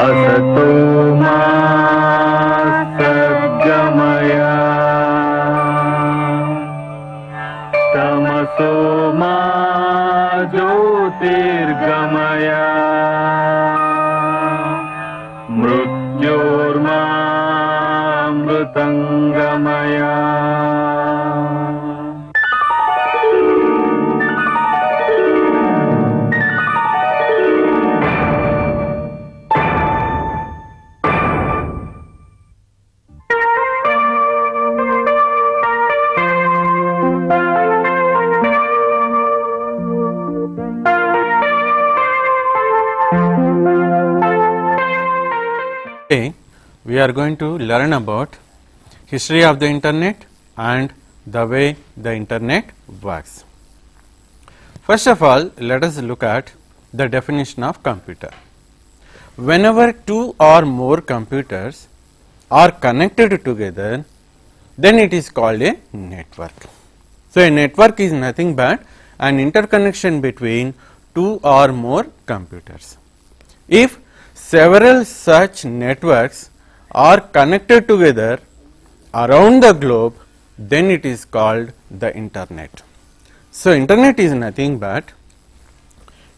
आसतों we are going to learn about history of the internet and the way the internet works. First of all, let us look at the definition of computer. Whenever two or more computers are connected together, then it is called a network. So, a network is nothing but an interconnection between two or more computers. If several such networks are connected together around the globe, then it is called the internet. So, internet is nothing but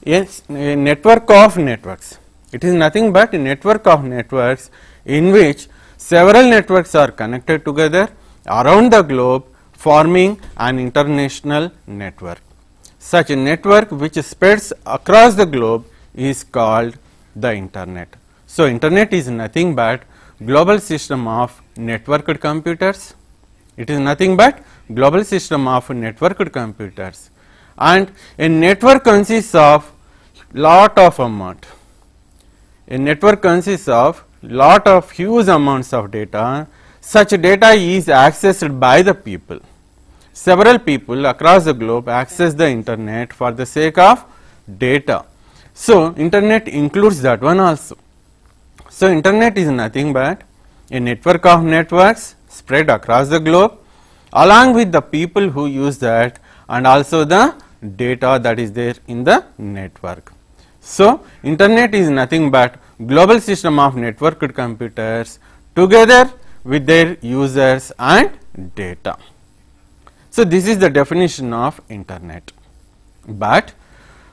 a, a network of networks. It is nothing but a network of networks in which several networks are connected together around the globe forming an international network. Such a network which spreads across the globe is called the internet. So, internet is nothing but global system of networked computers. It is nothing but global system of networked computers and a network consists of lot of amount. A network consists of lot of huge amounts of data. Such data is accessed by the people. Several people across the globe access the internet for the sake of data. So, internet includes that one also. So, internet is nothing but a network of networks spread across the globe along with the people who use that and also the data that is there in the network. So, internet is nothing but global system of networked computers together with their users and data. So, this is the definition of internet, but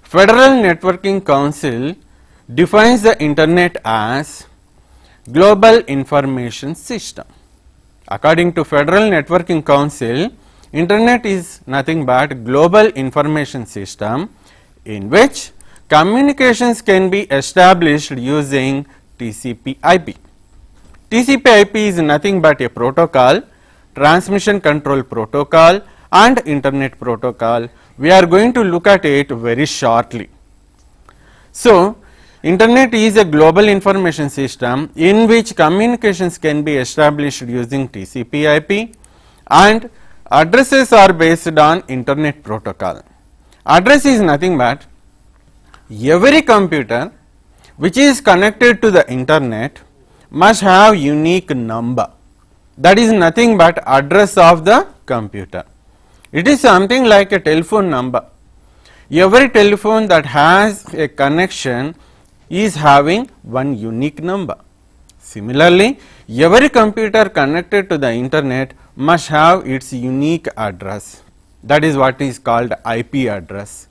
Federal Networking Council defines the internet as global information system. According to Federal Networking Council, internet is nothing but global information system in which communications can be established using TCP IP. TCP IP is nothing but a protocol, transmission control protocol and internet protocol. We are going to look at it very shortly. So, Internet is a global information system in which communications can be established using TCP IP and addresses are based on internet protocol. Address is nothing but every computer which is connected to the internet must have unique number that is nothing but address of the computer. It is something like a telephone number. Every telephone that has a connection is having one unique number. Similarly, every computer connected to the internet must have its unique address that is what is called IP address.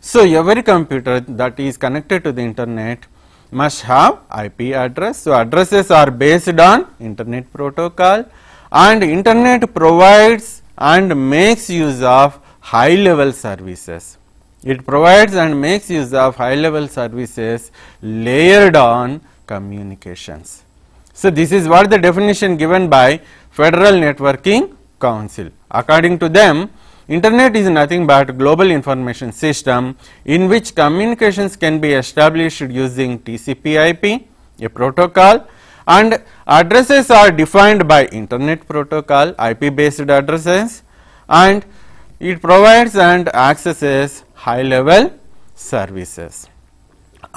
So, every computer that is connected to the internet must have IP address. So, addresses are based on internet protocol and internet provides and makes use of high level services it provides and makes use of high level services layered on communications. So, this is what the definition given by Federal Networking Council. According to them, internet is nothing but global information system in which communications can be established using TCP IP, a protocol and addresses are defined by internet protocol IP based addresses and it provides and accesses high level services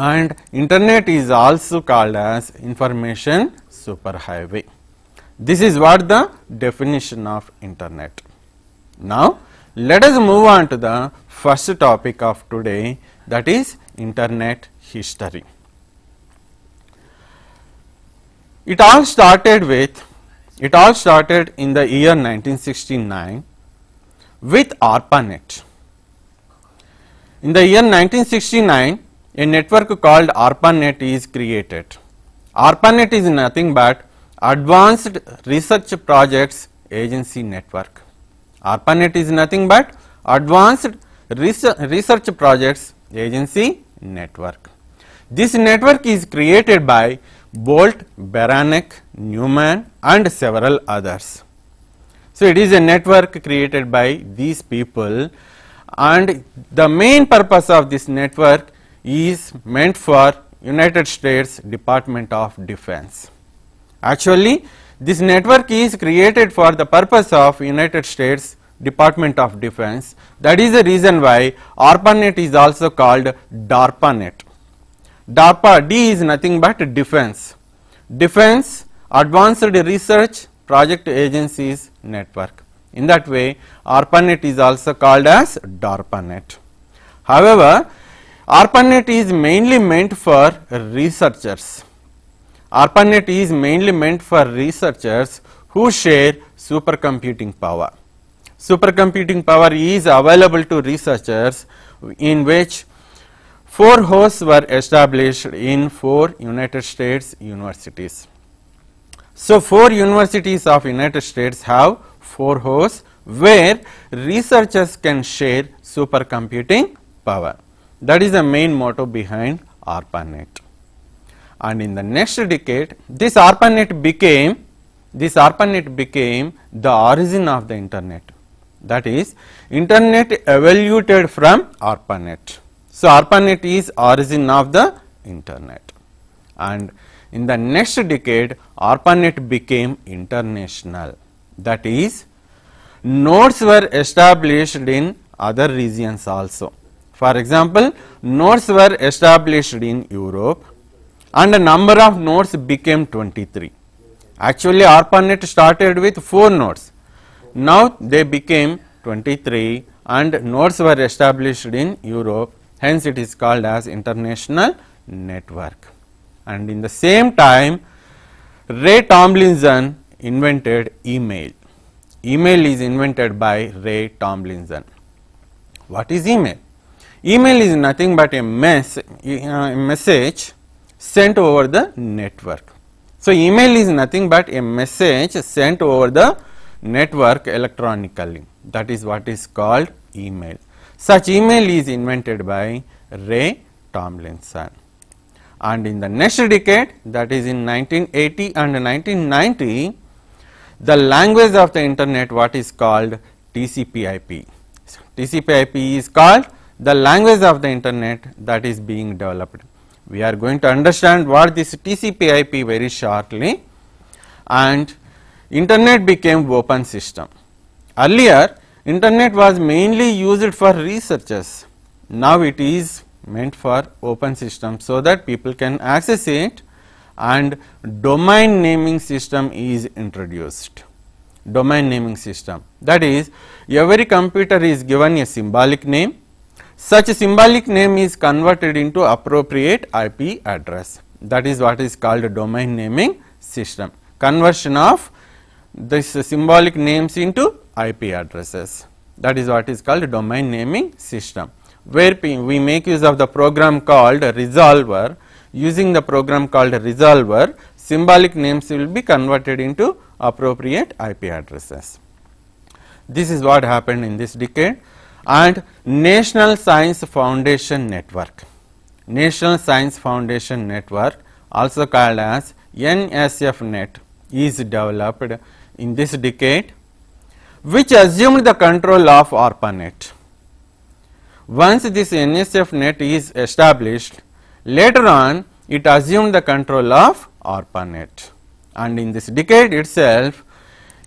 and internet is also called as information superhighway. This is what the definition of internet. Now, let us move on to the first topic of today that is internet history. It all started with it all started in the year 1969 with ARPANET. In the year 1969, a network called ARPANET is created. ARPANET is nothing but Advanced Research Projects Agency Network. ARPANET is nothing but Advanced Research Projects Agency Network. This network is created by Bolt, Beranek, Newman and several others. So, it is a network created by these people and the main purpose of this network is meant for United States Department of Defense. Actually, this network is created for the purpose of United States Department of Defense. That is the reason why ARPANET is also called DARPANET. DARPA D is nothing but defense. Defense Advanced Research Project Agencies Network. In that way, ARPANET is also called as DARPANET. However, ARPANET is mainly meant for researchers. ARPANET is mainly meant for researchers who share supercomputing power. Supercomputing power is available to researchers in which four hosts were established in four United States universities. So, four universities of United States have four hosts where researchers can share supercomputing power. That is the main motto behind ARPANET. And in the next decade, this ARPANET became this ARPANET became the origin of the internet. That is, internet evolved from ARPANET. So, ARPANET is origin of the internet. And in the next decade, ARPANET became international. That is, nodes were established in other regions also. For example, nodes were established in Europe and the number of nodes became 23. Actually, ARPANET started with 4 nodes. Now, they became 23 and nodes were established in Europe, hence it is called as international network. And in the same time, Ray Tomlinson invented email. Email is invented by Ray Tomlinson. What is email? Email is nothing but a mess, uh, message sent over the network. So, email is nothing but a message sent over the network electronically that is what is called email. Such email is invented by Ray Tomlinson and in the next decade that is in 1980 and 1990 the language of the internet what is called TCP IP. TCP IP is called the language of the internet that is being developed. We are going to understand what this TCP IP very shortly and internet became open system. Earlier internet was mainly used for researchers, now it is meant for open system so that people can access it and domain naming system is introduced domain naming system that is every computer is given a symbolic name such symbolic name is converted into appropriate IP address that is what is called domain naming system conversion of this symbolic names into IP addresses that is what is called domain naming system where we make use of the program called resolver using the program called resolver symbolic names will be converted into appropriate IP addresses. This is what happened in this decade and National Science Foundation Network. National Science Foundation Network also called as NSFNet is developed in this decade which assumed the control of ARPANET. Once this NSFNet is established, Later on, it assumed the control of ARPANET and in this decade itself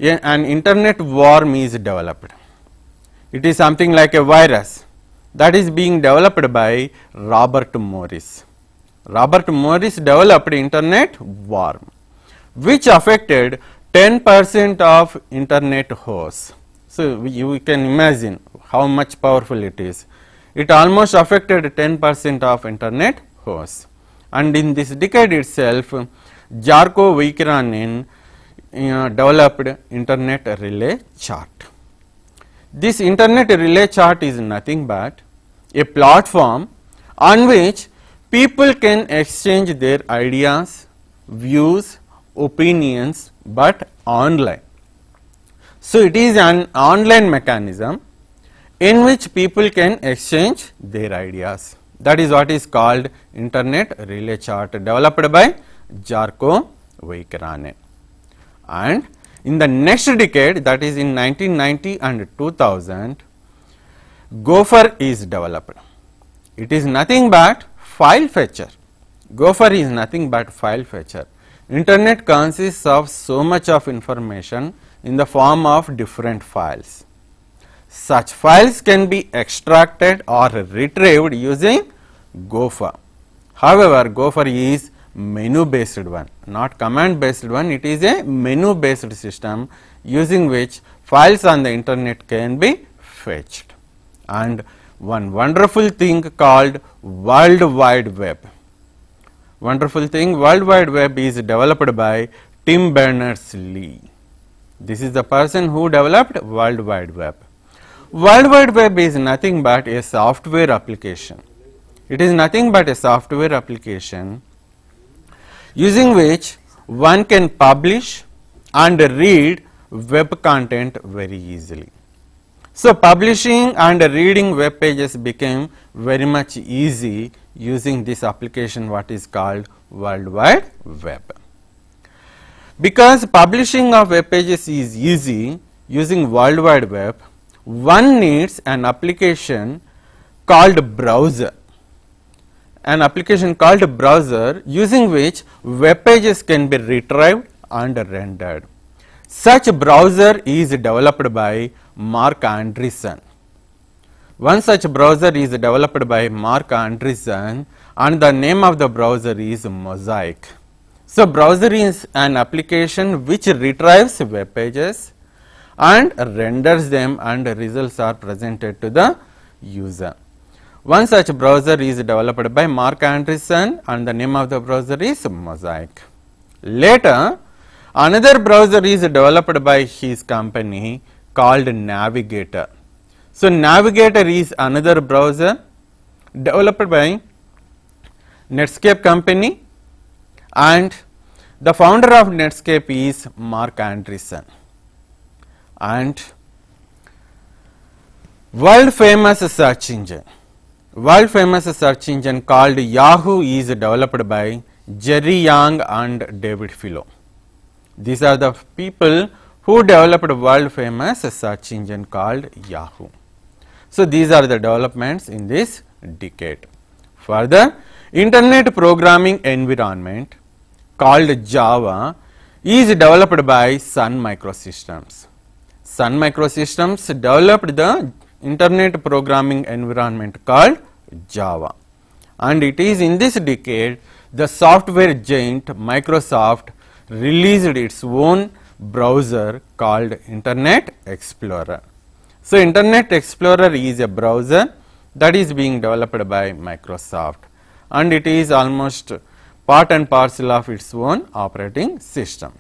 an internet worm is developed. It is something like a virus that is being developed by Robert Morris. Robert Morris developed internet worm which affected 10 percent of internet hosts. So, you can imagine how much powerful it is. It almost affected 10 percent of internet and in this decade itself, Jarko Vikranen uh, developed internet relay chart. This internet relay chart is nothing but a platform on which people can exchange their ideas, views, opinions, but online. So, it is an online mechanism in which people can exchange their ideas. That is what is called internet relay chart developed by Jarko Vaikrane. And in the next decade that is in 1990 and 2000, Gopher is developed. It is nothing but file fetcher. Gopher is nothing but file fetcher. Internet consists of so much of information in the form of different files. Such files can be extracted or retrieved using Gopher. However, Gopher is menu based one, not command based one, it is a menu based system using which files on the internet can be fetched. And one wonderful thing called World Wide Web. Wonderful thing World Wide Web is developed by Tim Berners-Lee. This is the person who developed World Wide Web. World Wide Web is nothing but a software application. It is nothing but a software application using which one can publish and read web content very easily. So, publishing and reading web pages became very much easy using this application what is called World Wide Web. Because publishing of web pages is easy using World Wide Web, one needs an application called browser an application called browser using which web pages can be retrieved and rendered. Such browser is developed by Mark Andreessen. One such browser is developed by Mark Andreessen and the name of the browser is Mosaic. So, browser is an application which retrieves web pages and renders them and results are presented to the user. One such browser is developed by Mark Andreessen and the name of the browser is Mosaic. Later, another browser is developed by his company called Navigator. So, Navigator is another browser developed by Netscape company and the founder of Netscape is Mark Andreessen and world famous search engine. World famous search engine called Yahoo is developed by Jerry Yang and David Filo. These are the people who developed world famous search engine called Yahoo. So, these are the developments in this decade. Further, internet programming environment called Java is developed by Sun Microsystems. Sun Microsystems developed the internet programming environment called Java. And it is in this decade the software giant Microsoft released its own browser called Internet Explorer. So, Internet Explorer is a browser that is being developed by Microsoft and it is almost part and parcel of its own operating system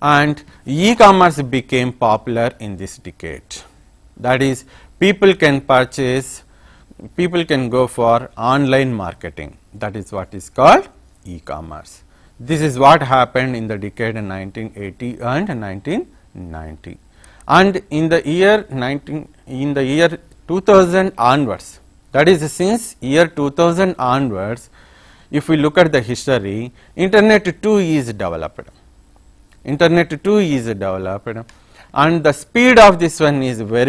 and e-commerce became popular in this decade. That is people can purchase, people can go for online marketing that is what is called e-commerce. This is what happened in the decade 1980 and 1990 and in the year 19 in the year 2000 onwards that is since year 2000 onwards if we look at the history internet 2 is developed internet 2 is developed and the speed of this one is very